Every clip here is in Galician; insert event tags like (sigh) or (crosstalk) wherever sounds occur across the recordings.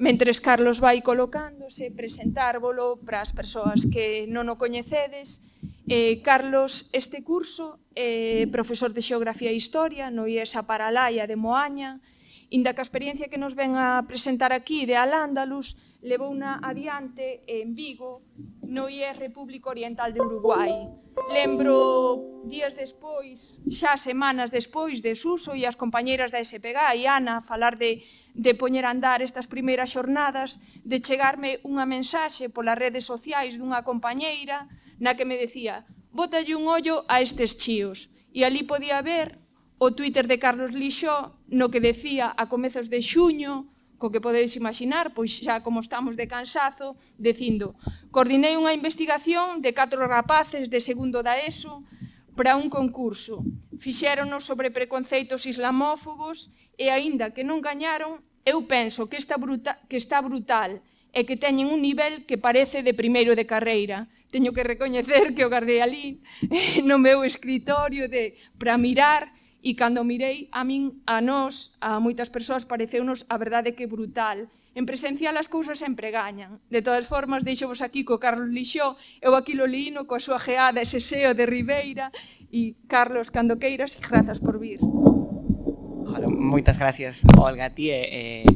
Mentres Carlos vai colocándose, presentárvolo para as persoas que non o coñecedes, eh, Carlos, este curso, é eh, profesor de Xeografía e Historia no IESA Paralaia de Moaña, inda que a experiencia que nos ven a presentar aquí de Al-Ándalus unha adiante en Vigo no IES República Oriental de Uruguai, Lembro días despois, xa semanas despois de Suso e as compañeiras da SPG e Ana falar de, de poñer a andar estas primeiras xornadas, de chegarme unha mensaxe polas redes sociais dunha compañeira na que me decía «Bótalle un ollo a estes chíos». E ali podía ver o Twitter de Carlos Lixó no que decía a comezos de xuño co que podedes imaginar, pois xa como estamos de cansazo, dicindo, coordinei unha investigación de catro rapaces de segundo da ESO para un concurso. Fixéronos sobre preconceitos islamófobos e aínda que non gañaron, eu penso que está, bruta, que está brutal e que teñen un nivel que parece de primeiro de carreira. Teño que recoñecer que o gardei ali (laughs) no meu escritorio de para mirar E cando mirei a min, a nós, a moitas persoas, pareceunos a verdade que brutal. En presencial as cousas sempre gañan. De todas formas, deixo vos aquí co Carlos Lixó, eu aquí lo liino coa súa geada ese seo de Ribeira, e Carlos, cando queiras, grazas por vir. Hola, moitas gracias, Olga, a ti e,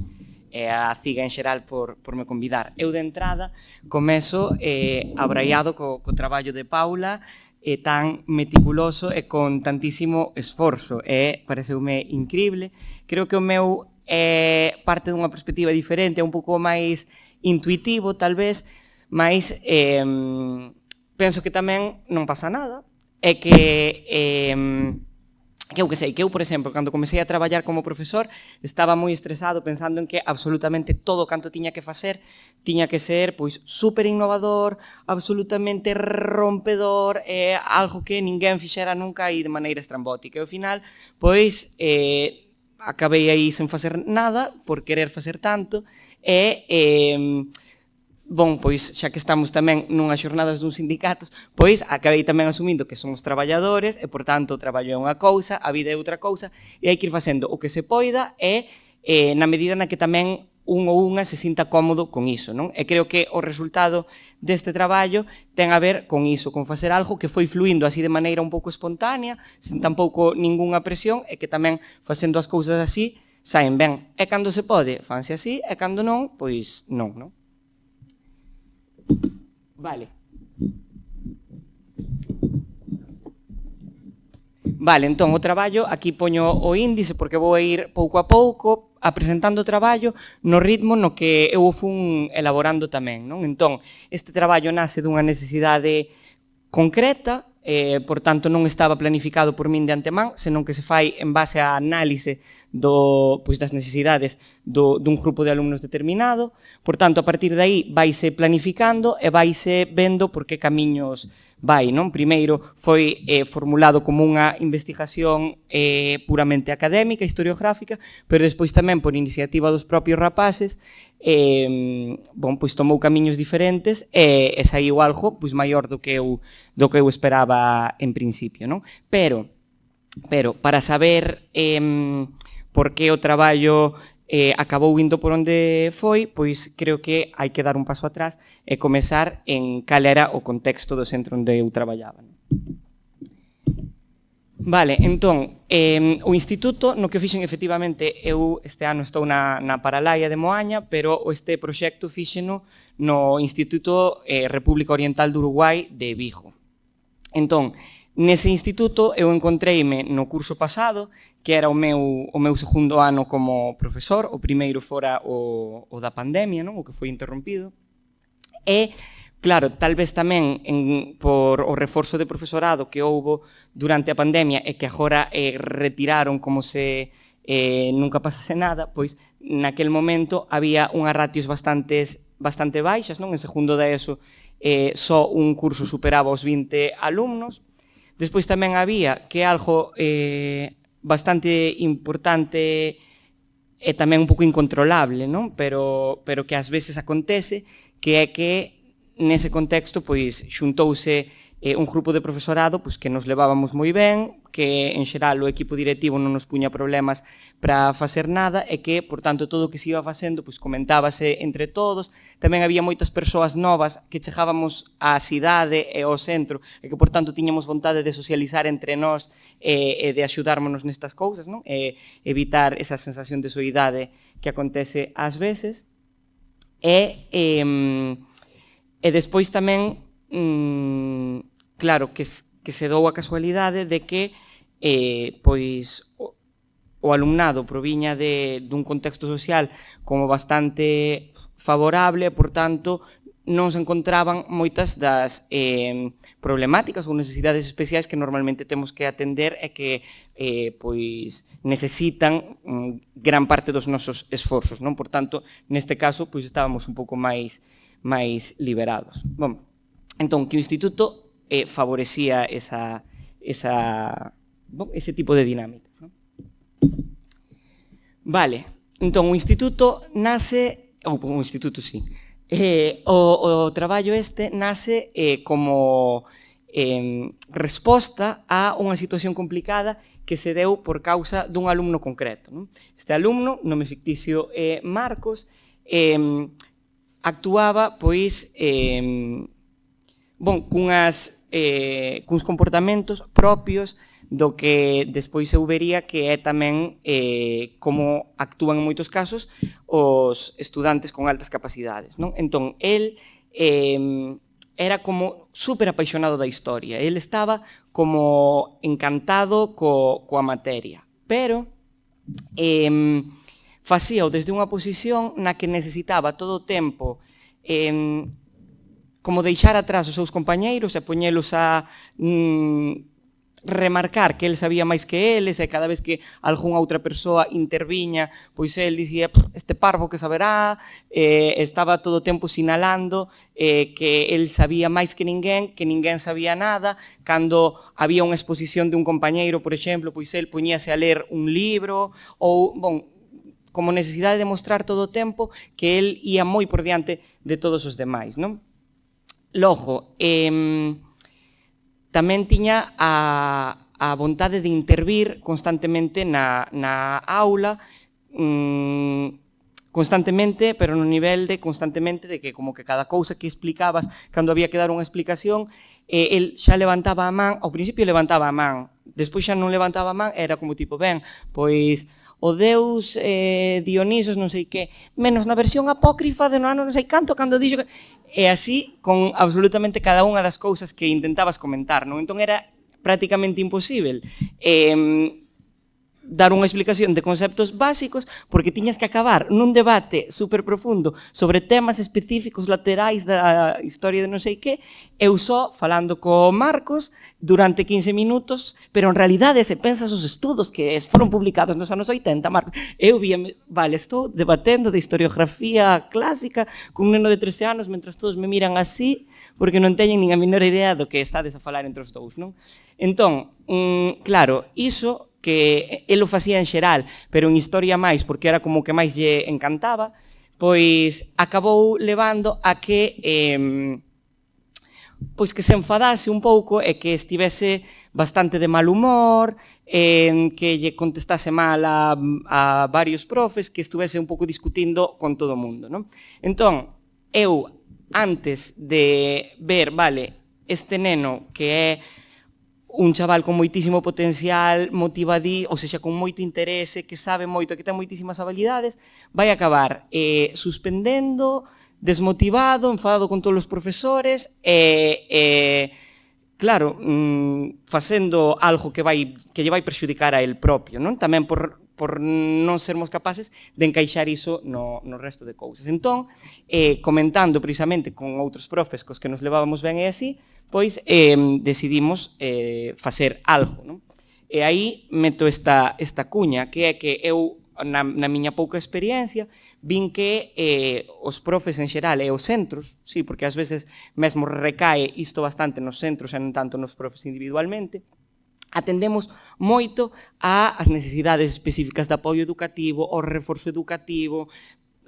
e a CIGA en xeral por, por me convidar. Eu de entrada comezo eh, abraiado co, co traballo de Paula, é tan meticuloso e con tantísimo esforzo. É, pareceume increíble. Creo que o meu é eh, parte dunha perspectiva diferente, é un pouco máis intuitivo, talvez, máis eh, penso que tamén non pasa nada, é que eh, que eu que sei, que eu, por exemplo, cando comecei a traballar como profesor, estaba moi estresado pensando en que absolutamente todo canto tiña que facer tiña que ser pois super innovador, absolutamente rompedor, eh, algo que ninguén fixera nunca e de maneira estrambótica. E ao final, pois, eh, acabei aí sen facer nada por querer facer tanto e eh, Bon, pois, xa que estamos tamén nunhas xornadas dun sindicatos, pois acabei tamén asumindo que somos traballadores e, por tanto, o traballo é unha cousa, a vida é outra cousa, e hai que ir facendo o que se poida e eh, na medida na que tamén un ou unha se sinta cómodo con iso, non? E creo que o resultado deste traballo ten a ver con iso, con facer algo que foi fluindo así de maneira un pouco espontánea, sen tampouco ningunha presión, e que tamén facendo as cousas así saen ben. E cando se pode, fanse así, e cando non, pois non, non? Vale. Vale, entón, o traballo, aquí poño o índice porque vou a ir pouco a pouco apresentando o traballo no ritmo no que eu o fun elaborando tamén, non? Entón, este traballo nace dunha necesidade concreta eh, por tanto non estaba planificado por min de antemán, senón que se fai en base a análise do, pois, das necesidades do, dun grupo de alumnos determinado, por tanto, a partir de aí vaise planificando e vaise vendo por que camiños vai, non? Primeiro, foi eh, formulado como unha investigación eh, puramente académica, historiográfica, pero despois tamén por iniciativa dos propios rapaces, eh, bon, pois tomou camiños diferentes e, eh, e saiu algo pois, maior do que eu, do que eu esperaba en principio, non? Pero, pero para saber eh, por que o traballo eh, acabou indo por onde foi, pois creo que hai que dar un paso atrás e comezar en cal era o contexto do centro onde eu traballaba. Vale, entón, eh, o instituto no que fixen efectivamente eu este ano estou na, na Paralaia de Moaña, pero este proxecto fixeno no Instituto eh, República Oriental do Uruguai de Vigo. Entón, Nese instituto eu encontreime no curso pasado, que era o meu, o meu segundo ano como profesor, o primeiro fora o, o da pandemia, non? o que foi interrompido, e Claro, tal vez tamén en, por o reforzo de profesorado que houbo durante a pandemia e que agora eh, retiraron como se eh, nunca pasase (laughs) nada, pois naquel momento había unhas ratios bastantes, bastante baixas, non? En segundo da ESO eh, só un curso superaba os 20 alumnos, Despois tamén había que algo eh, bastante importante e tamén un pouco incontrolable, non? Pero, pero que ás veces acontece, que é que nese contexto pois xuntouse eh, un grupo de profesorado pois, que nos levábamos moi ben, que en xeral o equipo directivo non nos puña problemas para facer nada e que, por tanto, todo o que se iba facendo pois, comentábase entre todos. Tamén había moitas persoas novas que chegábamos á cidade e ao centro e que, por tanto, tiñamos vontade de socializar entre nós e, e de axudármonos nestas cousas, non? e evitar esa sensación de soidade que acontece ás veces. E, e, e despois tamén mm, claro que, que se dou a casualidade de que eh, pois o, o alumnado proviña de, dun contexto social como bastante favorable, por tanto, non se encontraban moitas das eh, problemáticas ou necesidades especiais que normalmente temos que atender e que eh, pois necesitan mm, gran parte dos nosos esforzos. Non Por tanto, neste caso, pois estábamos un pouco máis máis liberados. Bom, entón, que o Instituto eh, favorecía esa, esa, ese tipo de dinámica. ¿no? Vale, entón o instituto nace, ou o instituto sí, eh, o, o traballo este nace eh, como eh, resposta a unha situación complicada que se deu por causa dun alumno concreto. ¿no? Este alumno, nome ficticio eh, Marcos, eh, actuaba pois eh, bon, cunhas eh, cuns comportamentos propios do que despois eu vería que é tamén eh, como actúan en moitos casos os estudantes con altas capacidades. Non? Entón, el eh, era como super apaixonado da historia. El estaba como encantado co, coa materia. Pero eh, facíao desde unha posición na que necesitaba todo o tempo eh, como deixar atrás os seus compañeiros e poñelos a mm, remarcar que el sabía máis que eles e cada vez que algunha outra persoa interviña, pois el dicía este parvo que saberá, eh, estaba todo o tempo sinalando eh, que el sabía máis que ninguén, que ninguén sabía nada, cando había unha exposición de un compañeiro, por exemplo, pois el poñíase a ler un libro ou, bon, como necesidade de mostrar todo o tempo que el ia moi por diante de todos os demais, non? Logo, eh, tamén tiña a, a vontade de intervir constantemente na, na aula mm, constantemente, pero no nivel de constantemente de que como que cada cousa que explicabas, cando había que dar unha explicación, eh, el xa levantaba a man, ao principio levantaba a man, despois xa non levantaba a man, era como tipo, ben, pois o deus eh, Dionisos non sei que, menos na versión apócrifa de no ano non sei canto, cando dixo que... E así, con absolutamente cada unha das cousas que intentabas comentar, non? Entón era prácticamente imposible. Eh, dar unha explicación de conceptos básicos porque tiñas que acabar nun debate super profundo sobre temas específicos laterais da historia de non sei que, eu só falando co Marcos durante 15 minutos, pero en realidade se pensas os estudos que foron publicados nos anos 80, Marcos, eu vi, vale, estou debatendo de historiografía clásica cun neno de 13 anos mentras todos me miran así, porque non teñen nin a menor idea do que estades a falar entre os dous, non? Entón, mm, claro, iso que el lo facía en xeral, pero en historia máis, porque era como que máis lle encantaba, pois acabou levando a que eh, pois que se enfadase un pouco e que estivese bastante de mal humor, en que lle contestase mal a, a varios profes, que estuvese un pouco discutindo con todo o mundo. Non? Entón, eu, antes de ver, vale, este neno que é un chaval con moitísimo potencial, motivadí, ou seja, con moito interese, que sabe moito, que ten moitísimas habilidades, vai acabar eh, suspendendo, desmotivado, enfadado con todos os profesores, e, eh, claro, mm, facendo algo que vai que lle vai perxudicar a el propio, non? Tamén por por non sermos capaces de encaixar iso no, no resto de cousas. Entón, eh, comentando precisamente con outros profes cos que nos levábamos ben e así, pois eh, decidimos eh, facer algo. Non? E aí meto esta, esta cuña, que é que eu, na, na miña pouca experiencia, vin que eh, os profes en xeral e os centros, sí, porque ás veces mesmo recae isto bastante nos centros e non tanto nos profes individualmente, atendemos moito ás necesidades específicas de apoio educativo, o reforzo educativo,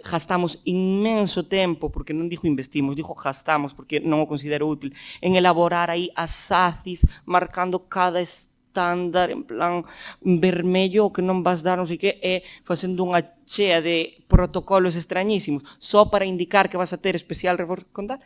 gastamos inmenso tempo, porque non dijo investimos, dijo gastamos, porque non o considero útil, en elaborar aí as SACIS, marcando cada estándar, en plan vermello, o que non vas dar, non sei que, e facendo unha chea de protocolos extrañísimos, só para indicar que vas a ter especial reforzo con tal,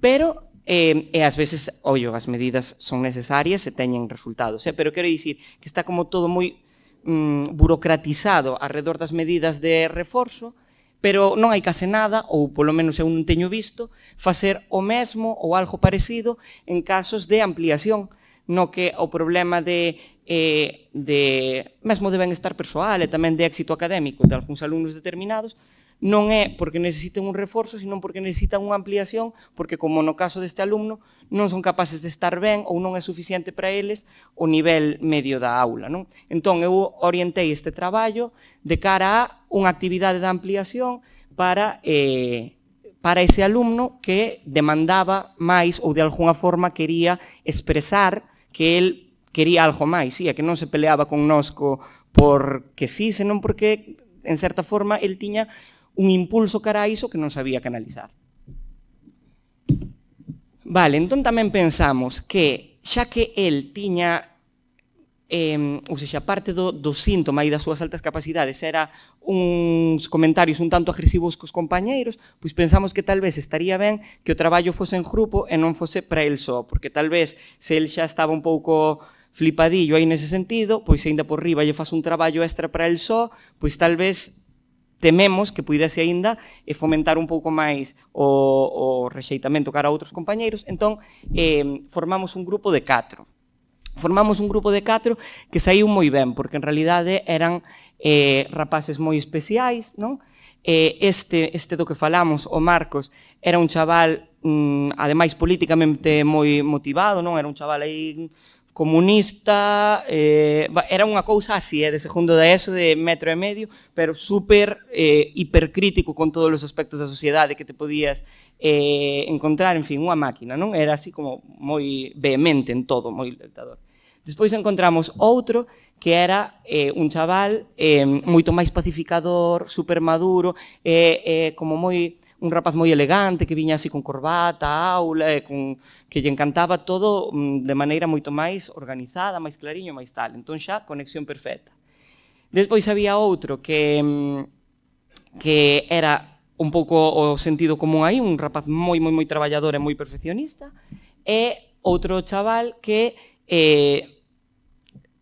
Pero eh, e as veces, ollo, as medidas son necesarias e teñen resultados. Eh? Pero quero dicir que está como todo moi mm, burocratizado alrededor das medidas de reforzo, pero non hai case nada, ou polo menos eu non teño visto, facer o mesmo ou algo parecido en casos de ampliación, no que o problema de, eh, de mesmo de benestar persoal e tamén de éxito académico de algúns alumnos determinados non é porque necesiten un reforzo, senón porque necesitan unha ampliación, porque como no caso deste alumno, non son capaces de estar ben ou non é suficiente para eles o nivel medio da aula. Non? Entón, eu orientei este traballo de cara a unha actividade de ampliación para, eh, para ese alumno que demandaba máis ou de alguna forma quería expresar que el quería algo máis, sí, que non se peleaba con nosco porque sí, senón porque en certa forma el tiña un impulso iso que non sabía canalizar. Vale, entón tamén pensamos que, xa que el tiña, eh, ou seja, parte do, do síntoma e das súas altas capacidades era uns comentarios un tanto agresivos cos compañeiros, pois pensamos que tal vez estaría ben que o traballo fose en grupo e non fose para el só, porque tal vez se el xa estaba un pouco flipadillo aí nese sentido, pois aínda por riba lle faz un traballo extra para el só, pois tal vez tememos que puidese aínda e eh, fomentar un pouco máis o, o rexeitamento cara a outros compañeiros, entón eh, formamos un grupo de catro. Formamos un grupo de catro que saiu moi ben, porque en realidade eran eh, rapaces moi especiais, non? Eh, este, este do que falamos, o Marcos, era un chaval, mm, ademais políticamente moi motivado, non? Era un chaval aí comunista, eh, era unha cousa así, eh, de segundo da ESO, de metro e medio, pero super eh, hipercrítico con todos os aspectos da sociedade que te podías eh, encontrar, en fin, unha máquina, non? Era así como moi vehemente en todo, moi libertador. Despois encontramos outro que era eh, un chaval eh, moito máis pacificador, super maduro, eh, eh, como moi un rapaz moi elegante que viña así con corbata, aula, e eh, con, que lle encantaba todo mm, de maneira moito máis organizada, máis clariño, máis tal. Entón xa, conexión perfecta. Despois había outro que, mm, que era un pouco o sentido común aí, un rapaz moi, moi, moi traballador e moi perfeccionista, e outro chaval que eh,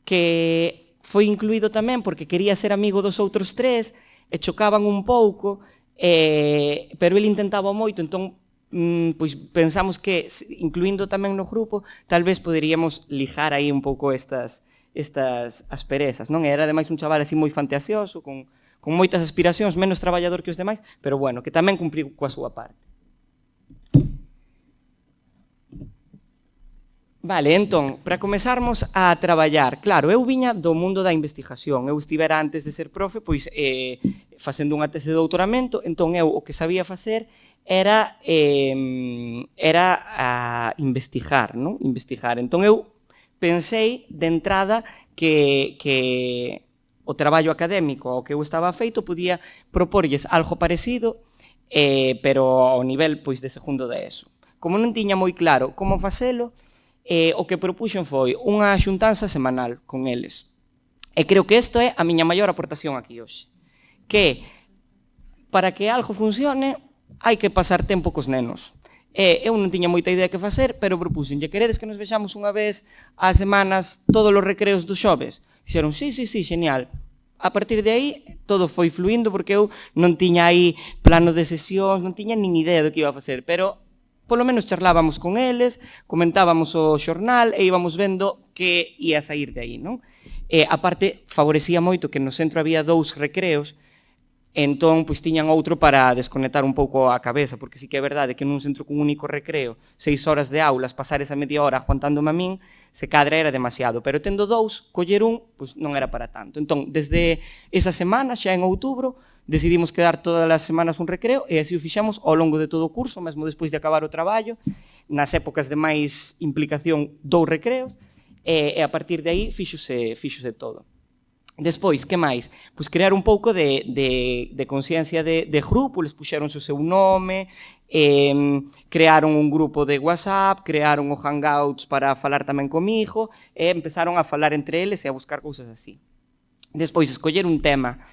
que foi incluído tamén porque quería ser amigo dos outros tres e chocaban un pouco Eh, pero ele intentaba moito, entón mm, pois pensamos que incluindo tamén no grupo, tal vez poderíamos lijar aí un pouco estas estas asperezas, non? Era ademais un chaval así moi fantasioso, con, con moitas aspiracións, menos traballador que os demais, pero bueno, que tamén cumpriu coa súa parte. Vale, entón, para comezarmos a traballar, claro, eu viña do mundo da investigación, eu estivera antes de ser profe, pois, eh, facendo unha tese de doutoramento, entón eu o que sabía facer era, eh, era a investigar, non? Investigar. Entón eu pensei de entrada que, que o traballo académico ao que eu estaba feito podía proporlles algo parecido, eh, pero ao nivel pois de segundo de ESO. Como non tiña moi claro como facelo, eh, o que propuxen foi unha xuntanza semanal con eles. E creo que isto é a miña maior aportación aquí hoxe. Que para que algo funcione hai que pasar tempo cos nenos. E eu non tiña moita idea que facer, pero lle queredes que nos vexamos unha vez ás semanas todos os recreos dos xoves? Dixeron, sí, sí, sí, genial. A partir de aí, todo foi fluindo, porque eu non tiña aí plano de sesión, non tiña nin idea do que iba a facer, pero polo menos charlábamos con eles, comentábamos o xornal e íbamos vendo que ia sair de aí, non? E, aparte, favorecía moito que no centro había dous recreos, entón, pois, tiñan outro para desconectar un pouco a cabeza, porque sí que é verdade que nun centro cun único recreo, seis horas de aulas, pasar esa media hora aguantándome a min, se cadra era demasiado, pero tendo dous, coller un, pois, non era para tanto. Entón, desde esa semana, xa en outubro, decidimos quedar todas as semanas un recreo e así o fixamos ao longo de todo o curso, mesmo despois de acabar o traballo, nas épocas de máis implicación dous recreos, e, e a partir de aí fixose, fixose todo. Despois, que máis? Pois crear un pouco de, de, de conciencia de, de grupo, les puxeron o seu nome, eh, crearon un grupo de WhatsApp, crearon o Hangouts para falar tamén comigo, e eh, empezaron a falar entre eles e a buscar cousas así. Despois, escoller un tema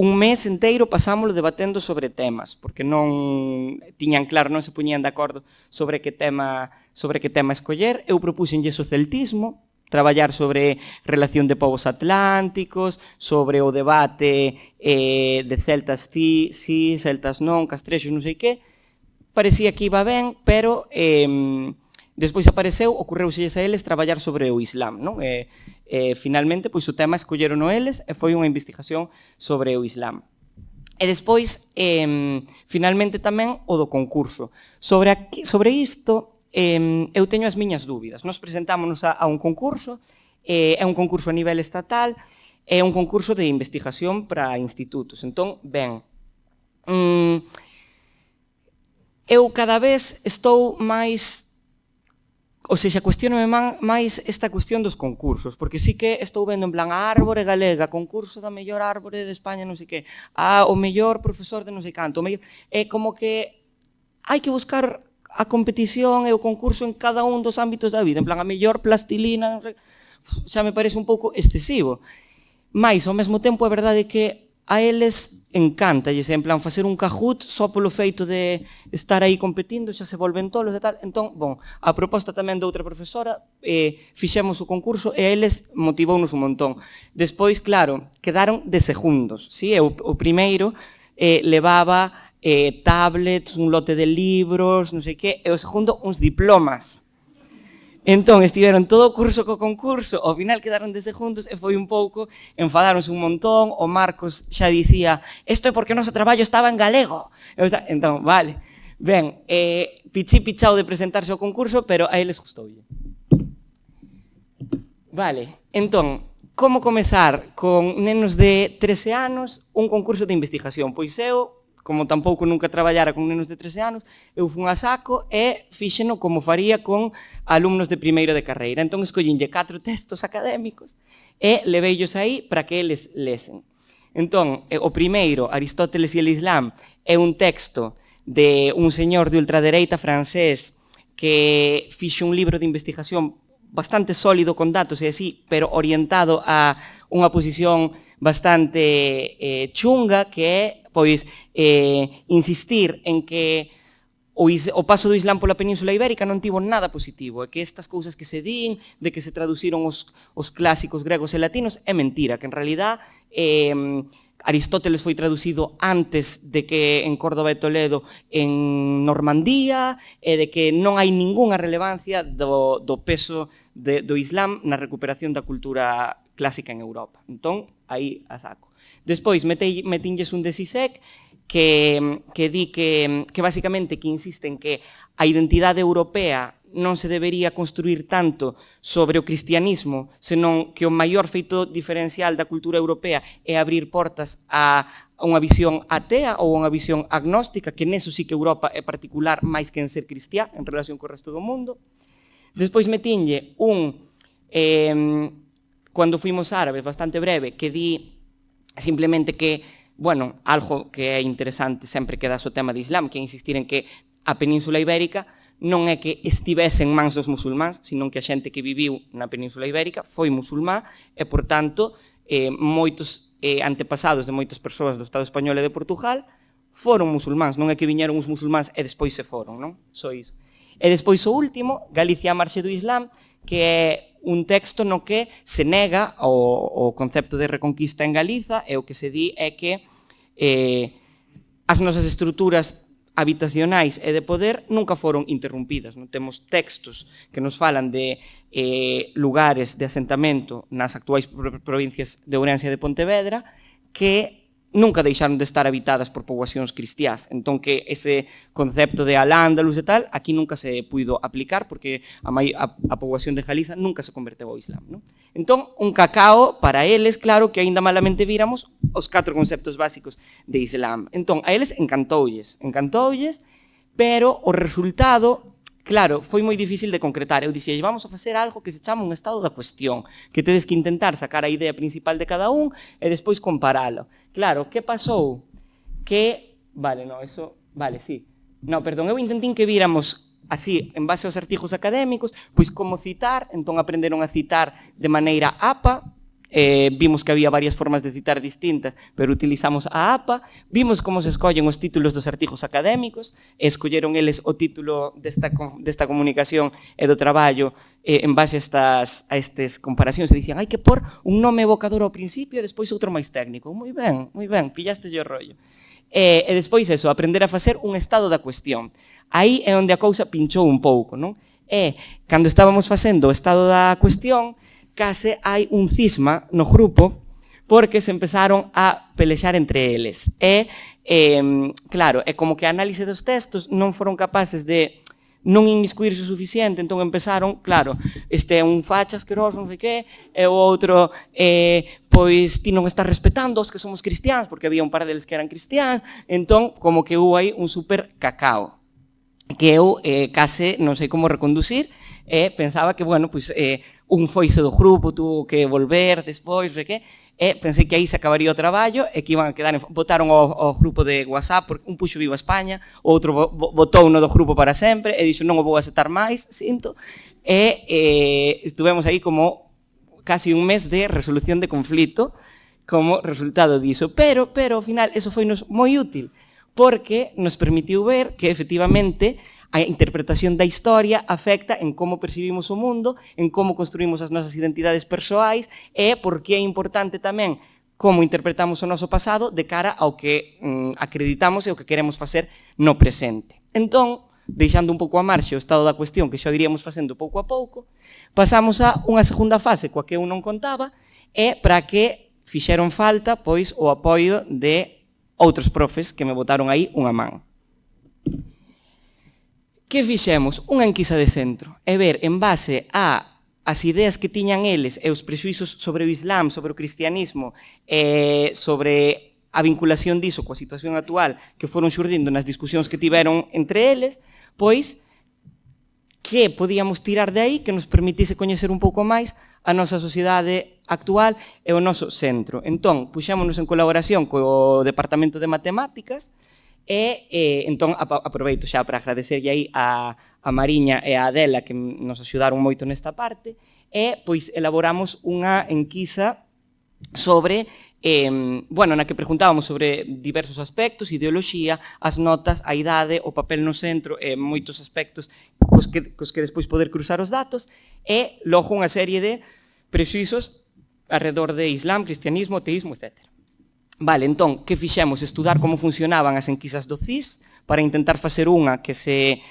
un mes inteiro pasámoslo debatendo sobre temas, porque non tiñan claro, non se poñían de acordo sobre que tema sobre que tema escoller. Eu propuxenlle o celtismo, traballar sobre relación de povos atlánticos, sobre o debate eh, de celtas si, si, celtas non, castrexos, non sei que. Parecía que iba ben, pero eh, Despois apareceu, ocorreuselles a eles traballar sobre o Islam, non? E, e finalmente, pois o tema escolleron eles e foi unha investigación sobre o Islam. E despois, eh, finalmente tamén o do concurso. Sobre, aquí, sobre isto, eh, eu teño as miñas dúbidas. Nos presentámonos a, a un concurso, eh, é un concurso a nivel estatal, é un concurso de investigación para institutos. Entón, ben, mm, eu cada vez estou máis Ou seja, cuestiono máis esta cuestión dos concursos, porque sí que estou vendo en plan a árbore galega, concurso da mellor árbore de España, non sei que, a, o mellor profesor de non sei canto, o mellor, é como que hai que buscar a competición e o concurso en cada un dos ámbitos da vida, en plan a mellor plastilina, non sei, xa me parece un pouco excesivo. Mais, ao mesmo tempo, é verdade que a eles e en plan, facer un cajut só polo feito de estar aí competindo, xa se volven tolos e tal. Entón, bon, a proposta tamén de outra profesora, eh, fixemos o concurso e eles motivounos un montón. Despois, claro, quedaron de segundos, sí? o, o primeiro eh, levaba eh, tablets, un lote de libros, non sei que, e o segundo, uns diplomas. Entón, estiveron todo o curso co concurso, ao final quedaron dese juntos e foi un pouco, enfadáronse un montón, o Marcos xa dicía, isto é porque o noso traballo estaba en galego. Entón, vale, ben, eh, pichi pichao de presentarse ao concurso, pero a eles gustoulle. Vale, entón, como comezar con nenos de 13 anos un concurso de investigación? Pois eu como tampouco nunca traballara con nenos de 13 anos, eu fun a saco e fíxeno como faría con alumnos de primeiro de carreira. Entón escollínlle catro (laughs) textos académicos e leveillos aí para que eles lesen. Entón, o primeiro, Aristóteles e el Islam, é un texto de un señor de ultradereita francés que fixe un libro de investigación bastante sólido con datos e así, pero orientado a unha posición bastante eh, chunga que é pois eh, insistir en que o, is, o paso do Islam pola Península Ibérica non tivo nada positivo, e que estas cousas que se din, de que se traduciron os, os clásicos gregos e latinos, é mentira, que en realidad eh, Aristóteles foi traducido antes de que en Córdoba e Toledo en Normandía, e de que non hai ningunha relevancia do, do peso de, do Islam na recuperación da cultura clásica en Europa. Entón, aí a saco. Despois, metinlles un desisec que, que di que, que basicamente que insisten que a identidade europea non se debería construir tanto sobre o cristianismo, senón que o maior feito diferencial da cultura europea é abrir portas a, unha visión atea ou unha visión agnóstica, que neso sí que Europa é particular máis que en ser cristiá en relación co resto do mundo. Despois metinlle un, eh, cando fuimos árabes, bastante breve, que di simplemente que, bueno, algo que é interesante sempre que das o tema de Islam, que é insistir en que a Península Ibérica non é que estivese en mans dos musulmáns, senón que a xente que viviu na Península Ibérica foi musulmá e, por tanto, eh, moitos eh, antepasados de moitas persoas do Estado Español e de Portugal foron musulmáns, non é que viñeron os musulmáns e despois se foron, non? Só iso. E despois o último, Galicia a marxe do Islam, que é un texto no que se nega o, o concepto de reconquista en Galiza e o que se di é que eh, as nosas estruturas habitacionais e de poder nunca foron interrompidas. Non temos textos que nos falan de eh, lugares de asentamento nas actuais provincias de Ourense e de Pontevedra que nunca deixaron de estar habitadas por poboacións cristiás. Entón que ese concepto de Al-Ándalus e tal, aquí nunca se puido aplicar porque a, a, a poboación de Jaliza nunca se converteu ao Islam. Non? Entón, un cacao para eles, claro, que aínda malamente víramos os catro conceptos básicos de Islam. Entón, a eles encantoulles, encantoulles, pero o resultado Claro, foi moi difícil de concretar. Eu dixía, vamos a facer algo que se chama un estado da cuestión, que tedes que intentar sacar a idea principal de cada un e despois comparalo. Claro, que pasou? Que, vale, no, eso, vale, sí. No, perdón, eu intentín que viramos así, en base aos artigos académicos, pois como citar, entón aprenderon a citar de maneira APA, Eh, vimos que había varias formas de citar distintas, pero utilizamos a APA, vimos como se escollen os títulos dos artigos académicos, escolleron eles o título desta, desta comunicación e do traballo eh, en base a estas, a estas comparacións, e dicían, hai que pôr un nome evocador ao principio e despois outro máis técnico. Moi ben, moi ben, pillaste o rollo. eh, e despois eso, aprender a facer un estado da cuestión. Aí é onde a cousa pinchou un pouco, non? E, eh, cando estábamos facendo o estado da cuestión, ...casi hay un cisma no grupo porque se empezaron a pelear entre ellos. E, em, claro, e como que análisis de los textos no fueron capaces de ...no inmiscuirse suficiente, entonces empezaron, claro, este un facha asqueroso, no sé qué e o outro, eh, pois ti respetando los que somos cristianos... porque había un par de ellos que eran cristianos, entonces como que hubo ahí... un super cacao que yo eh, sé cómo reconducir, e pensaba que, bueno, pues... un foise do grupo tuvo que volver despois, que, e pensei que aí se acabaría o traballo e que iban a quedar, en, votaron o, o grupo de WhatsApp, porque un puxo viva España, outro votou no do grupo para sempre, e dixo non o vou aceptar máis, sinto, e eh, estuvemos aí como casi un mes de resolución de conflito como resultado diso. Pero, pero, ao final, eso foi nos moi útil, porque nos permitiu ver que efectivamente a interpretación da historia afecta en como percibimos o mundo, en como construímos as nosas identidades persoais e por que é importante tamén como interpretamos o noso pasado de cara ao que mm, acreditamos e o que queremos facer no presente. Entón, deixando un pouco a marxe o estado da cuestión que xa diríamos facendo pouco a pouco, pasamos a unha segunda fase coa que eu non contaba e para que fixeron falta pois o apoio de outros profes que me botaron aí unha man que fixemos? Unha enquisa de centro e ver en base a as ideas que tiñan eles e os prexuizos sobre o Islam, sobre o cristianismo, e sobre a vinculación diso coa situación actual que foron xurdindo nas discusións que tiveron entre eles, pois que podíamos tirar de aí que nos permitise coñecer un pouco máis a nosa sociedade actual e o noso centro. Entón, puxémonos en colaboración co Departamento de Matemáticas, E, eh, entón, aproveito xa para agradecerlle aí a, a Mariña e a Adela que nos axudaron moito nesta parte, e pois elaboramos unha enquisa sobre eh, bueno, na que preguntábamos sobre diversos aspectos, ideoloxía, as notas, a idade, o papel no centro, e eh, moitos aspectos cos que, cos que despois poder cruzar os datos, e logo unha serie de prexuizos alrededor de Islam, cristianismo, teísmo, etcétera. Vale, entón, que fixemos? Estudar como funcionaban as enquisas do CIS para intentar facer unha que se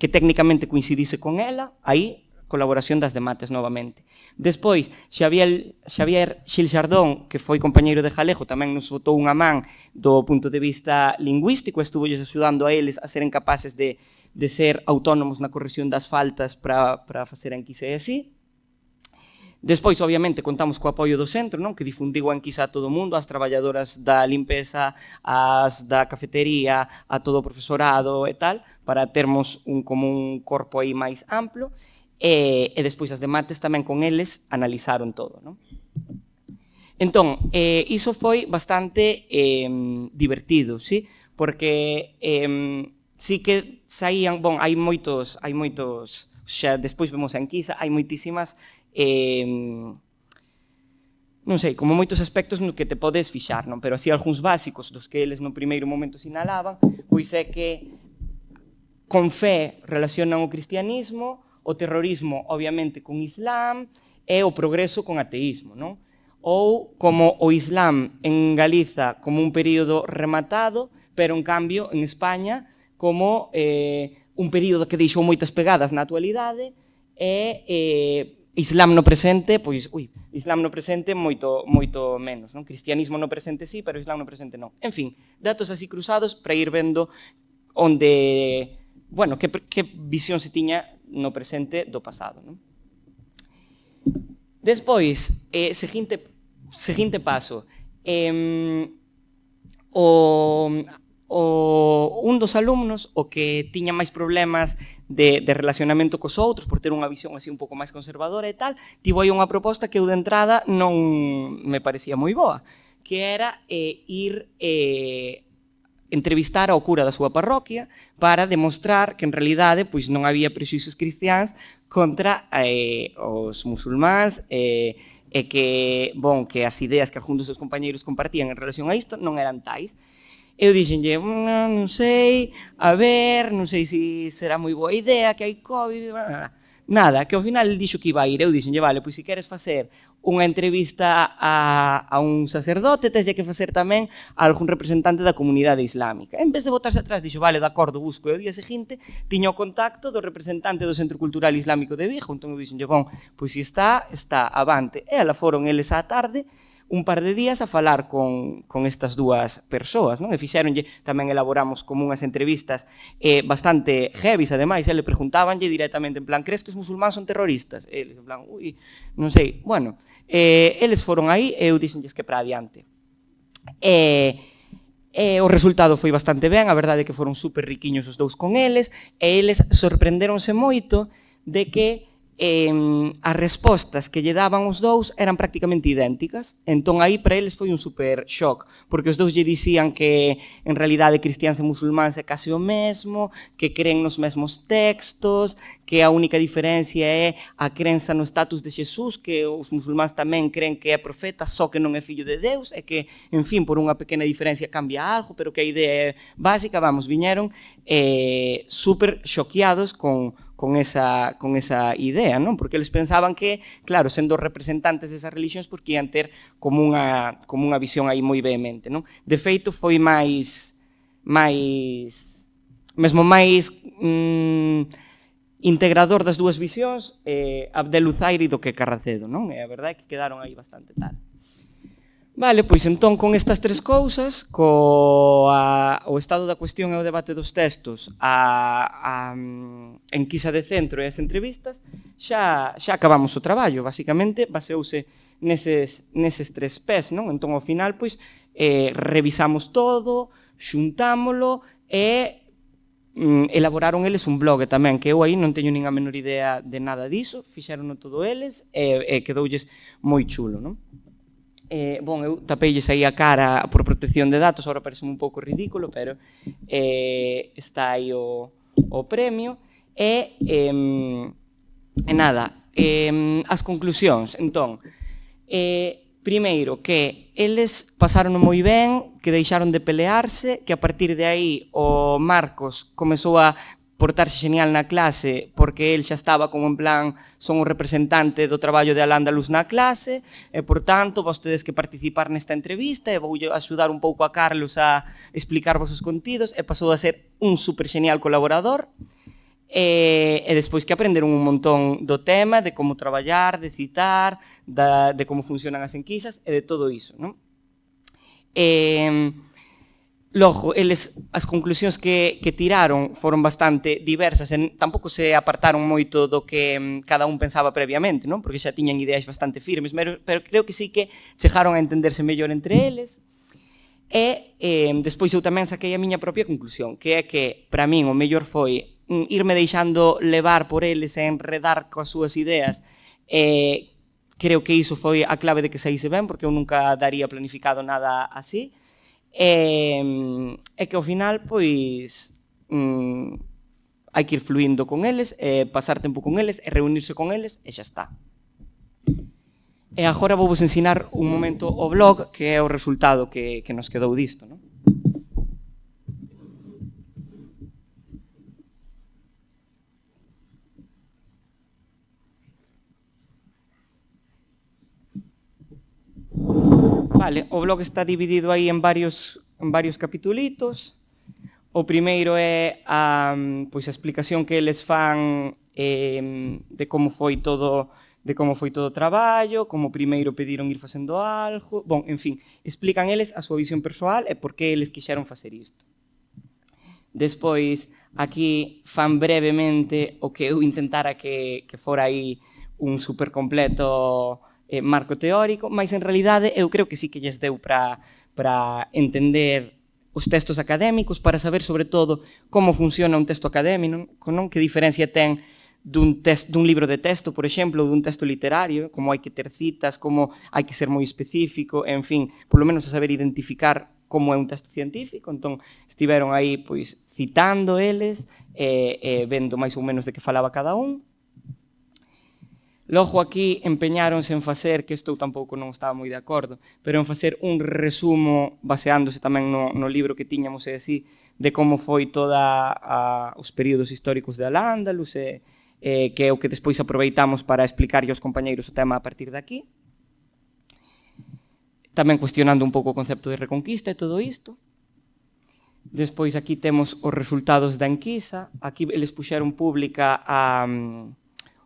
que técnicamente coincidise con ela, aí colaboración das demates novamente. Despois, Xavier, Xavier Xilxardón, que foi compañeiro de Jalejo, tamén nos botou unha man do punto de vista lingüístico, estuvo ajudando a eles a seren capaces de, de ser autónomos na corrección das faltas para facer a enquise e así. Despois, obviamente, contamos co apoio do centro, non? que difundiu en enquisa a todo o mundo, ás traballadoras da limpeza, ás da cafetería, a todo o profesorado e tal, para termos un común corpo aí máis amplo. E, e despois as demates tamén con eles analizaron todo. Non? Entón, eh, iso foi bastante eh, divertido, sí? porque eh, sí que saían, bon, hai moitos, hai moitos, xa despois vemos a enquisa, hai moitísimas eh, non sei, como moitos aspectos no que te podes fixar, non? Pero así algúns básicos dos que eles no primeiro momento sinalaban, pois é que con fé relacionan o cristianismo, o terrorismo, obviamente, con islam, e o progreso con ateísmo, non? Ou como o islam en Galiza como un período rematado, pero en cambio en España como eh, un período que deixou moitas pegadas na actualidade e eh, Islam no presente, pois, ui, Islam no presente moito moito menos, non? Cristianismo no presente sí, pero Islam no presente non. En fin, datos así cruzados para ir vendo onde, bueno, que, que visión se tiña no presente do pasado, non? Despois, eh, seguinte, seguinte paso, eh, o, o un dos alumnos o que tiña máis problemas de, de relacionamento cos outros por ter unha visión así un pouco máis conservadora e tal, tivo aí unha proposta que eu de entrada non me parecía moi boa, que era eh, ir eh, entrevistar ao cura da súa parroquia para demostrar que en realidade pois non había prexuizos cristiáns contra eh, os musulmáns eh, e que, bon, que as ideas que algúns dos seus compañeiros compartían en relación a isto non eran tais eu dixenlle, mm, non, sei, a ver, non sei se será moi boa idea, que hai COVID, nada. Nada, que ao final dixo que iba a ir, eu dixenlle, vale, pois se queres facer unha entrevista a, a un sacerdote, tens que facer tamén a algún representante da comunidade islámica. En vez de botarse atrás, dixo, vale, de acordo, busco. E o día seguinte tiño o contacto do representante do Centro Cultural Islámico de Vigo, entón eu dixenlle, bon, pois se está, está, avante. E ala foron eles á tarde, un par de días a falar con, con estas dúas persoas, non? E fixeronlle, tamén elaboramos como unhas entrevistas eh, bastante heavies, ademais, e le preguntabanlle directamente, en plan, crees que os musulmáns son terroristas? E eles, en plan, ui, non sei, bueno, eh, eles foron aí e eu dixenlles que para adiante. E... Eh, E o resultado foi bastante ben, a verdade é que foron super riquiños os dous con eles, e eles sorprenderonse moito de que eh, as respostas que lle daban os dous eran prácticamente idénticas. Entón aí para eles foi un super shock, porque os dous lle dicían que en realidade cristiáns e musulmáns é case o mesmo, que creen nos mesmos textos, que a única diferencia é a crenza no status de Xesús, que os musulmáns tamén creen que é profeta, só que non é fillo de Deus, e que, en fin, por unha pequena diferencia cambia algo, pero que a idea é básica, vamos, viñeron eh, super xoqueados con con esa, con esa idea, non? Porque eles pensaban que, claro, sendo representantes desas religións, porque iban ter como unha, como unha visión aí moi vehemente, non? De feito, foi máis, máis, mesmo máis mm, integrador das dúas visións, eh, Abdeluzairi do que Carracedo, non? E a verdade é que quedaron aí bastante tal. Vale, pois entón con estas tres cousas, co a, o estado da cuestión e o debate dos textos, a, a mm, enquisa de centro e as entrevistas, xa, xa acabamos o traballo, basicamente baseouse neses, neses tres pés, non? Entón ao final, pois, eh, revisamos todo, xuntámolo e mm, elaboraron eles un blog tamén, que eu aí non teño nin a menor idea de nada diso, fixeron todo eles e, e quedoulles moi chulo, non? Eh, bon, eu tapeilles aí a cara por protección de datos, ahora parece un pouco ridículo, pero eh, está aí o, o premio. E, eh, e nada, eh, as conclusións, entón, eh, primeiro que eles pasaron moi ben, que deixaron de pelearse, que a partir de aí o Marcos comezou a portarse genial na clase, porque el xa estaba como en plan, son o representante do traballo de al andalus na clase, e por tanto, vos tedes que participar nesta entrevista, e vou axudar un pouco a Carlos a explicar vos os contidos, e pasou a ser un super genial colaborador, e, e despois que aprenderon un montón do tema, de como traballar, de citar, da, de como funcionan as enquisas, e de todo iso, non? E, Logo, eles, as conclusións que, que tiraron foron bastante diversas, e tampouco se apartaron moito do que mm, cada un pensaba previamente, non? porque xa tiñan ideas bastante firmes, pero, pero creo que sí que chegaron a entenderse mellor entre eles, e eh, despois eu tamén saquei a miña propia conclusión, que é que, para min, o mellor foi mm, irme deixando levar por eles e enredar coas súas ideas, eh, creo que iso foi a clave de que saíse ben, porque eu nunca daría planificado nada así, E, e que ao final, pois, mm, hai que ir fluindo con eles, e pasar tempo con eles, e reunirse con eles, e xa está. E agora vou vos ensinar un momento o blog, que é o resultado que, que nos quedou disto, non? Vale, o blog está dividido aí en varios, en varios capitulitos. O primeiro é a, pois, a explicación que eles fan eh, de como foi todo de como foi todo o traballo, como primeiro pediron ir facendo algo, bon, en fin, explican eles a súa visión persoal e por que eles quixeron facer isto. Despois, aquí fan brevemente o que eu intentara que, que fora aí un super completo eh, marco teórico, mas en realidade eu creo que sí que lles deu para para entender os textos académicos, para saber sobre todo como funciona un texto académico, non que diferencia ten dun, test, dun libro de texto, por exemplo, dun texto literario, como hai que ter citas, como hai que ser moi específico, en fin, polo menos a saber identificar como é un texto científico, entón estiveron aí pois citando eles, eh, eh, vendo máis ou menos de que falaba cada un, Logo aquí empeñáronse en facer, que estou tampouco non estaba moi de acordo, pero en facer un resumo baseándose tamén no, no libro que tiñamos e así, de como foi toda a, os períodos históricos de Al-Ándalus e, e que é o que despois aproveitamos para explicarlle aos compañeiros o tema a partir daqui. Tamén cuestionando un pouco o concepto de reconquista e todo isto. Despois aquí temos os resultados da enquisa. Aquí eles puxeron pública a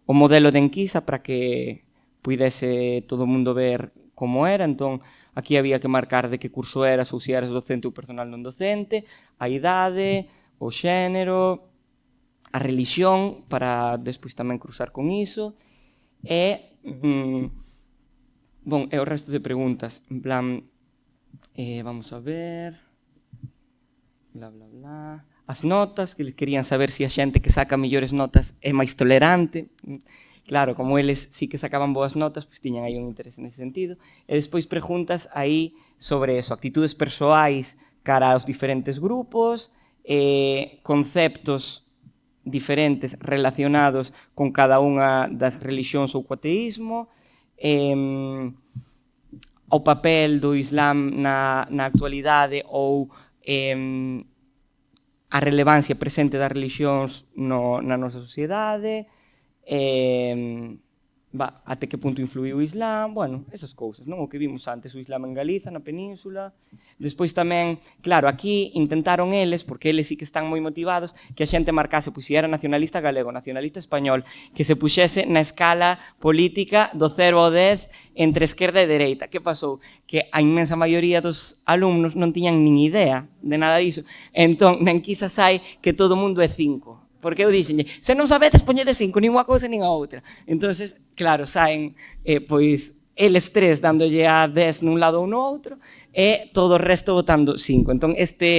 o modelo de enquisa para que puidese todo o mundo ver como era, entón aquí había que marcar de que curso eras ou se eras docente ou personal non docente, a idade, o xénero, a religión, para despois tamén cruzar con iso, e, mm, bon, e o resto de preguntas, en plan, eh, vamos a ver, bla, bla, bla, as notas, que querían saber se si a xente que saca mellores notas é máis tolerante. Claro, como eles sí que sacaban boas notas, pois tiñan aí un interés nese sentido. E despois preguntas aí sobre eso, actitudes persoais cara aos diferentes grupos, eh, conceptos diferentes relacionados con cada unha das religións ou coateísmo, eh, o papel do Islam na, na actualidade ou eh, a relevancia presente das religións no, na nosa sociedade, eh, va, até que punto influiu o Islam, bueno, esas cousas, non? O que vimos antes, o Islam en Galiza, na península. Despois tamén, claro, aquí intentaron eles, porque eles sí que están moi motivados, que a xente marcase, pois se era nacionalista galego, nacionalista español, que se puxese na escala política do 0 ao 10 entre esquerda e dereita. Que pasou? Que a inmensa maioría dos alumnos non tiñan nin idea de nada diso. Entón, na enquisa sai que todo mundo é 5 Porque eu dixen, se non sabedes, poñede cinco, nin unha cousa nin a outra. entonces claro, saen, eh, pois, eles tres dándolle a 10 nun lado ou no outro e todo o resto votando 5. Entón este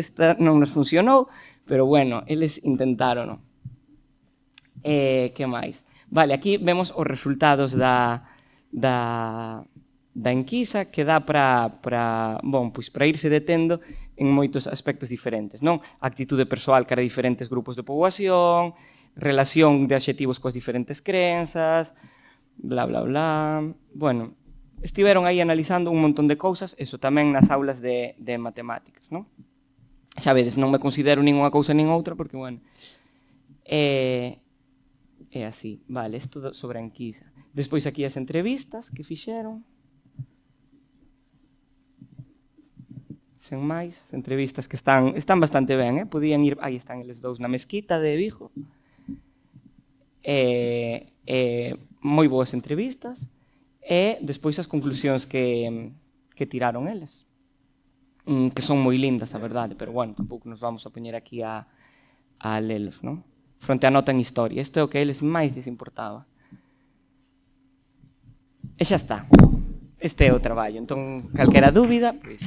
esta non nos funcionou, pero bueno, eles intentaron. Eh, que máis? Vale, aquí vemos os resultados da da da enquisa que dá para para, bon, pois para irse detendo en moitos aspectos diferentes, non? Actitude persoal cara a diferentes grupos de poboación, relación de adxetivos coas diferentes crenzas, bla, bla, bla... Bueno, estiveron aí analizando un montón de cousas, eso tamén nas aulas de, de matemáticas, non? Xa vedes, non me considero ninguna cousa nin outra, porque, bueno... É, é así, vale, isto sobre a enquisa. Despois aquí as entrevistas que fixeron, sen máis, as entrevistas que están están bastante ben, eh? podían ir, aí están eles dous na mesquita de Vigo. Eh, eh, moi boas entrevistas e despois as conclusións que, que tiraron eles mm, que son moi lindas, a verdade, pero bueno, tampouco nos vamos a poñer aquí a, a lelos, non? Fronte a nota en historia, isto é o que eles máis desimportaba. E xa está este é o traballo. Entón, calquera dúbida, pois...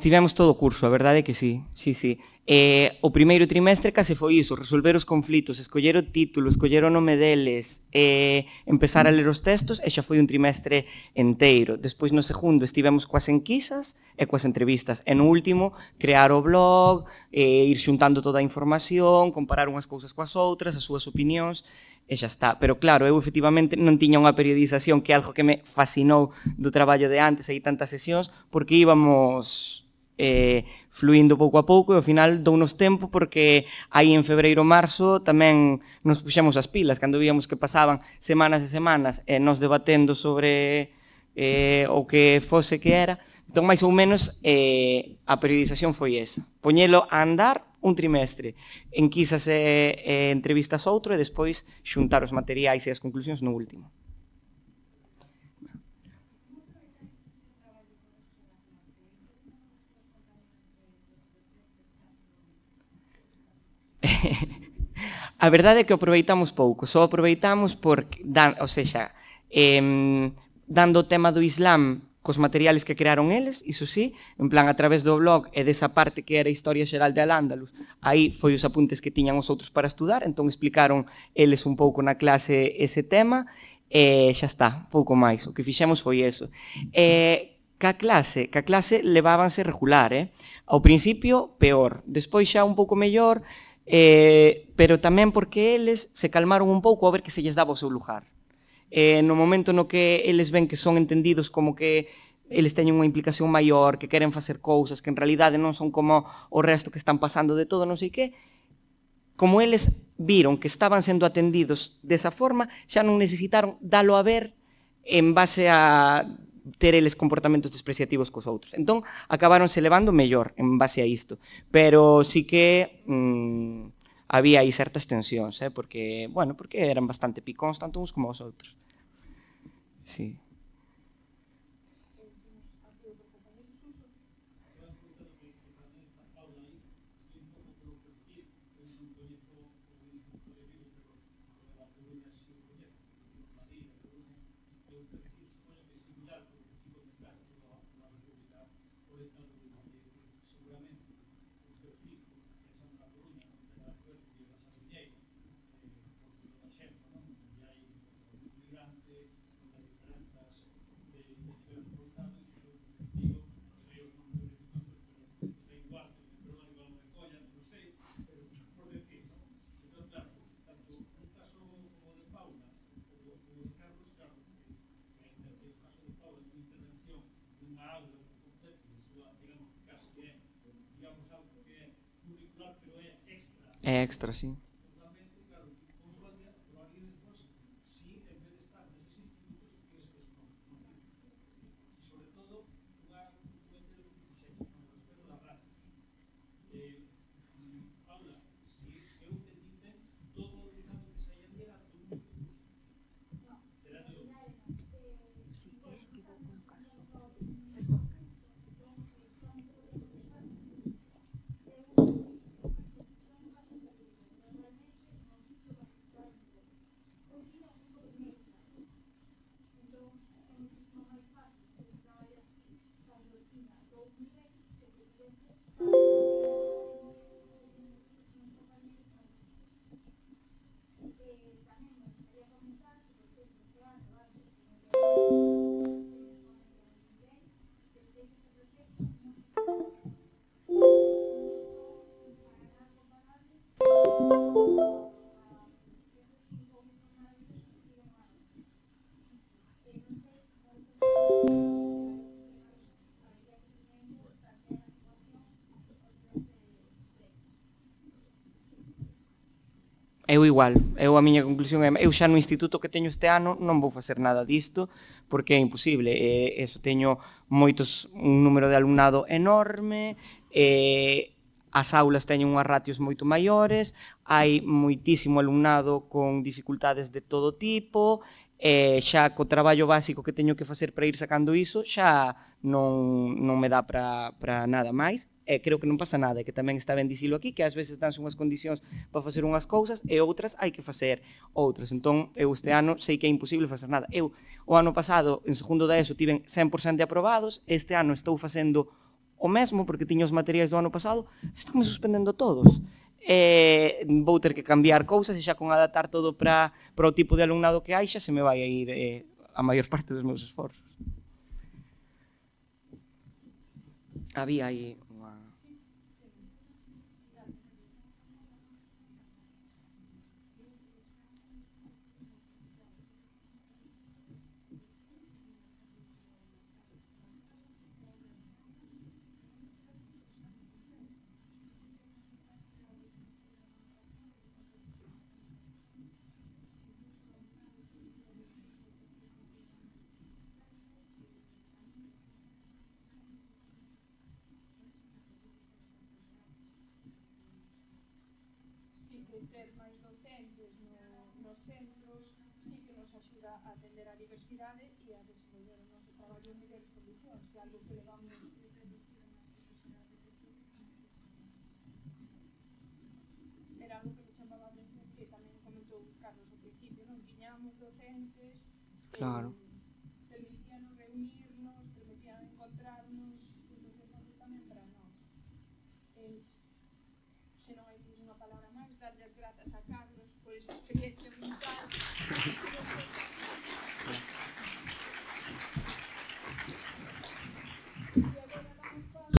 Estivemos todo o curso, a verdade é que sí, sí, sí. Eh, o primeiro trimestre case foi iso, resolver os conflitos, escoller o título, escoller o nome deles, eh, empezar a ler os textos, e xa foi un trimestre enteiro. Despois, no segundo, estivemos coas enquisas e coas entrevistas. E no último, crear o blog, eh, ir xuntando toda a información, comparar unhas cousas coas outras, as súas opinións, e xa está. Pero claro, eu efectivamente non tiña unha periodización que é algo que me fascinou do traballo de antes, aí tantas sesións, porque íbamos eh, fluindo pouco a pouco e ao final dounos tempo porque aí en febreiro marzo tamén nos puxemos as pilas cando víamos que pasaban semanas e semanas e eh, nos debatendo sobre eh, o que fose que era entón máis ou menos eh, a periodización foi esa poñelo a andar un trimestre enquisas e, eh, eh, entrevistas outro e despois xuntar os materiais e as conclusións no último (laughs) a verdade é que aproveitamos pouco, só aproveitamos por, dan, ou seja, eh, dando o tema do Islam cos materiales que crearon eles, iso sí, en plan a través do blog e desa parte que era Historia Xeral de Al-Ándalus, aí foi os apuntes que tiñan os outros para estudar, entón explicaron eles un pouco na clase ese tema, e xa está, pouco máis, o que fixemos foi eso. E, ca clase, ca clase levábanse regular, eh? Ao principio, peor, despois xa un pouco mellor, eh, pero tamén porque eles se calmaron un pouco a ver que se lles daba o seu lugar. Eh, no momento no que eles ven que son entendidos como que eles teñen unha implicación maior, que queren facer cousas, que en realidade non son como o resto que están pasando de todo, non sei que, como eles viron que estaban sendo atendidos desa forma, xa non necesitaron dalo a ver en base a ter eles comportamentos despreciativos cos outros. Entón, acabaronse levando mellor en base a isto. Pero sí que mm, había aí certas tensións, eh? porque, bueno, porque eran bastante picóns tanto uns como os outros. Sí. extra, sí. eu igual, eu a miña conclusión é eu xa no instituto que teño este ano non vou facer nada disto porque é imposible, e eso teño moitos un número de alumnado enorme, e as aulas teñen unhas ratios moito maiores, hai moitísimo alumnado con dificultades de todo tipo, e xa co traballo básico que teño que facer para ir sacando iso, xa non, non me dá para nada máis, eh, creo que non pasa nada, que tamén está ben dicilo aquí, que ás veces danse unhas condicións para facer unhas cousas e outras hai que facer outras. Entón, eu eh, este ano sei que é imposible facer nada. Eu, o ano pasado, en segundo da ESO, tiven 100% de aprobados, este ano estou facendo o mesmo, porque tiño os materiais do ano pasado, estou me suspendendo todos eh, vou ter que cambiar cousas e xa con adaptar todo para o tipo de alumnado que hai xa se me vai a ir eh, a maior parte dos meus esforzos. Había aí que ter máis docentes no, nos centros sí que nos axuda a atender a diversidade e a desenvolver o noso traballo en mellores condicións, que algo que levamos era algo que me chamaba a atención que tamén comentou Carlos ao principio, non tiñamos docentes eh, claro. Eh,